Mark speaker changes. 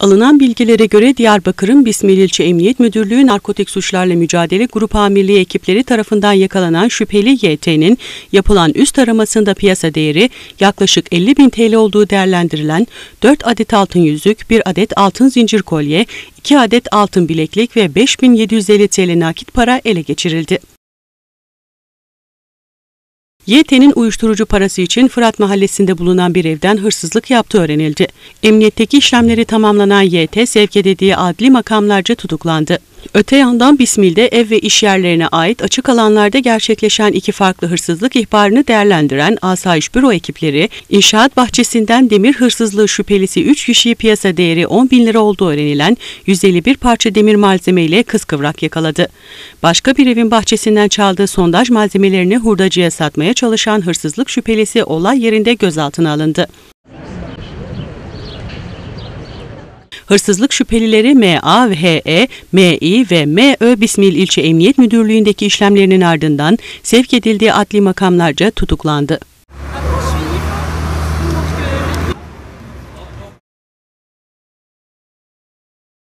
Speaker 1: Alınan bilgilere göre Diyarbakır'ın Bismil İlçe Emniyet Müdürlüğü Narkotik Suçlarla Mücadele Grup Amirliği ekipleri tarafından yakalanan şüpheli YT'nin yapılan üst aramasında piyasa değeri yaklaşık 50 bin TL olduğu değerlendirilen 4 adet altın yüzük, 1 adet altın zincir kolye, 2 adet altın bileklik ve 5750 TL nakit para ele geçirildi. YT'nin uyuşturucu parası için Fırat Mahallesi'nde bulunan bir evden hırsızlık yaptığı öğrenildi. Emniyetteki işlemleri tamamlanan YT sevk edildiği adli makamlarca tutuklandı. Öte yandan Bismil'de ev ve iş yerlerine ait açık alanlarda gerçekleşen iki farklı hırsızlık ihbarını değerlendiren asayiş büro ekipleri, inşaat bahçesinden demir hırsızlığı şüphelisi 3 kişiyi piyasa değeri 10 bin lira olduğu öğrenilen 151 parça demir malzemeyle kıskıvrak yakaladı. Başka bir evin bahçesinden çaldığı sondaj malzemelerini hurdacıya satmaya çalışan hırsızlık şüphelisi olay yerinde gözaltına alındı. Hırsızlık şüphelileri MA e, ve HE, MI ve MÖ Bismil İlçe Emniyet Müdürlüğü'ndeki işlemlerinin ardından sevk edildiği adli makamlarca tutuklandı.